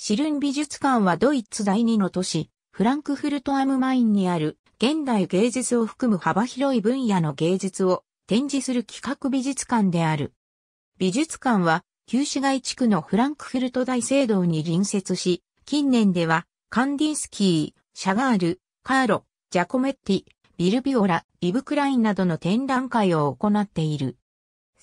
シルン美術館はドイツ第二の都市、フランクフルトアムマインにある現代芸術を含む幅広い分野の芸術を展示する企画美術館である。美術館は旧市街地区のフランクフルト大聖堂に隣接し、近年ではカンディンスキー、シャガール、カーロ、ジャコメッティ、ビルビオラ、ビブクラインなどの展覧会を行っている。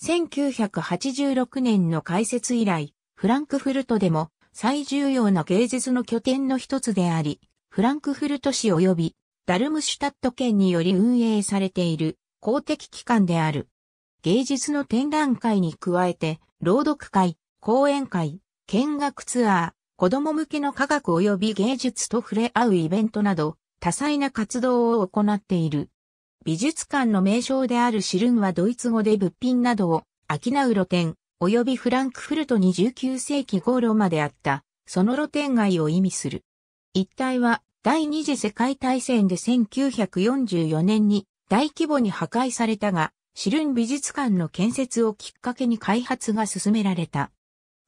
1986年の開設以来、フランクフルトでも最重要な芸術の拠点の一つであり、フランクフルト市及びダルムシュタット県により運営されている公的機関である。芸術の展覧会に加えて、朗読会、講演会、見学ツアー、子供向けの科学及び芸術と触れ合うイベントなど、多彩な活動を行っている。美術館の名称であるシルンはドイツ語で物品などを、アキナウロ展、及びフランクフルトに19世紀頃まであった、その露店街を意味する。一帯は第二次世界大戦で1944年に大規模に破壊されたが、シルン美術館の建設をきっかけに開発が進められた。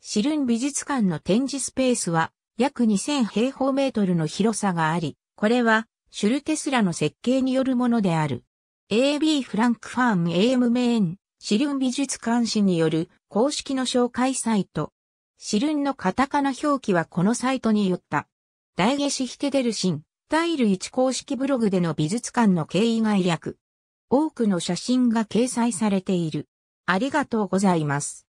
シルン美術館の展示スペースは約2000平方メートルの広さがあり、これはシュルテスラの設計によるものである。AB フランクファーム AM メインシルン美術館誌による公式の紹介サイト。シルンのカタカナ表記はこのサイトによった。大下シヒテデルシン、イル1公式ブログでの美術館の経緯概略。多くの写真が掲載されている。ありがとうございます。